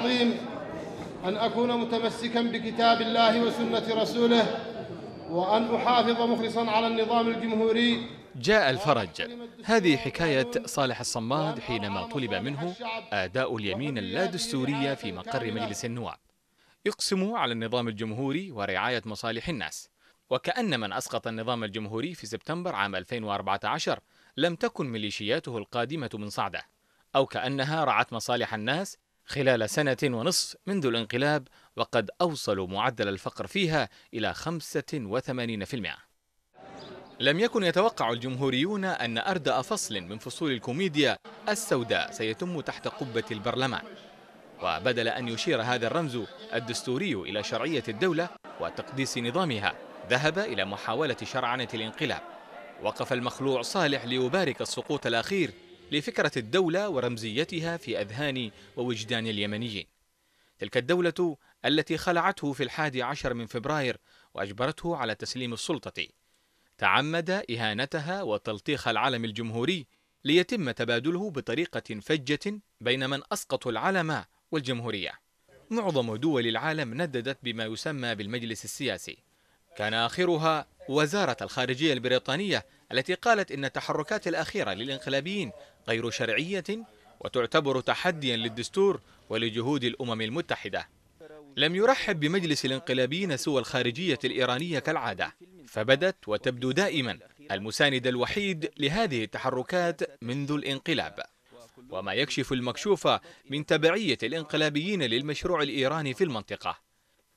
العظيم أن أكون متمسكا بكتاب الله وسنة رسوله وأن أحافظ مخلصا على النظام الجمهوري جاء الفرج هذه حكاية صالح الصماد حينما طلب منه أداء اليمين اللادستورية في مقر مجلس النواب يقسم على النظام الجمهوري ورعاية مصالح الناس وكأن من أسقط النظام الجمهوري في سبتمبر عام 2014 لم تكن ميليشياته القادمة من صعده أو كأنها رعت مصالح الناس خلال سنة ونصف منذ الانقلاب وقد أوصلوا معدل الفقر فيها إلى 85% لم يكن يتوقع الجمهوريون أن أردأ فصل من فصول الكوميديا السوداء سيتم تحت قبة البرلمان وبدل أن يشير هذا الرمز الدستوري إلى شرعية الدولة وتقديس نظامها ذهب إلى محاولة شرعنة الانقلاب وقف المخلوع صالح ليبارك السقوط الأخير لفكرة الدولة ورمزيتها في أذهان ووجدان اليمنيين تلك الدولة التي خلعته في الحادي عشر من فبراير وأجبرته على تسليم السلطة تعمد إهانتها وتلطيخ العلم الجمهوري ليتم تبادله بطريقة فجة بين من أسقطوا العلم والجمهورية معظم دول العالم نددت بما يسمى بالمجلس السياسي كان آخرها وزارة الخارجية البريطانية التي قالت إن التحركات الأخيرة للانقلابيين غير شرعية وتعتبر تحديا للدستور ولجهود الأمم المتحدة لم يرحب بمجلس الانقلابيين سوى الخارجية الإيرانية كالعادة فبدت وتبدو دائما المساند الوحيد لهذه التحركات منذ الانقلاب وما يكشف المكشوف من تبعية الانقلابيين للمشروع الإيراني في المنطقة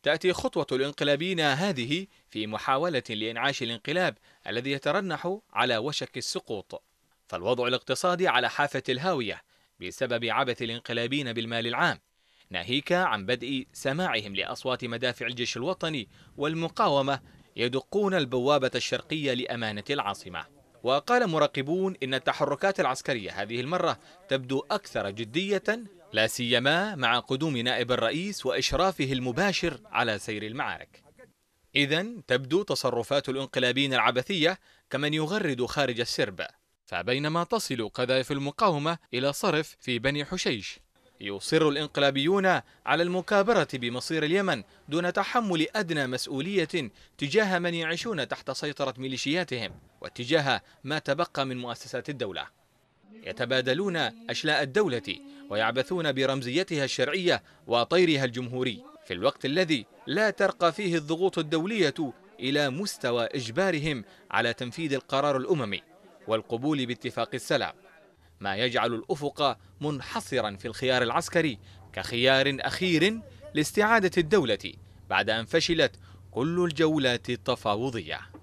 تأتي خطوة الانقلابيين هذه في محاولة لإنعاش الانقلاب الذي يترنح على وشك السقوط فالوضع الاقتصادي على حافة الهاوية بسبب عبث الانقلابين بالمال العام ناهيك عن بدء سماعهم لأصوات مدافع الجيش الوطني والمقاومة يدقون البوابة الشرقية لأمانة العاصمة وقال مراقبون إن التحركات العسكرية هذه المرة تبدو أكثر جدية لا سيما مع قدوم نائب الرئيس وإشرافه المباشر على سير المعارك إذا تبدو تصرفات الانقلابيين العبثية كمن يغرد خارج السرب، فبينما تصل قذائف المقاومة إلى صرف في بني حشيش يصر الانقلابيون على المكابرة بمصير اليمن دون تحمل أدنى مسؤولية تجاه من يعيشون تحت سيطرة ميليشياتهم واتجاه ما تبقى من مؤسسات الدولة يتبادلون أشلاء الدولة ويعبثون برمزيتها الشرعية وطيرها الجمهوري في الوقت الذي لا ترقى فيه الضغوط الدولية إلى مستوى إجبارهم على تنفيذ القرار الأممي والقبول باتفاق السلام ما يجعل الأفق منحصرا في الخيار العسكري كخيار أخير لاستعادة الدولة بعد أن فشلت كل الجولات التفاوضية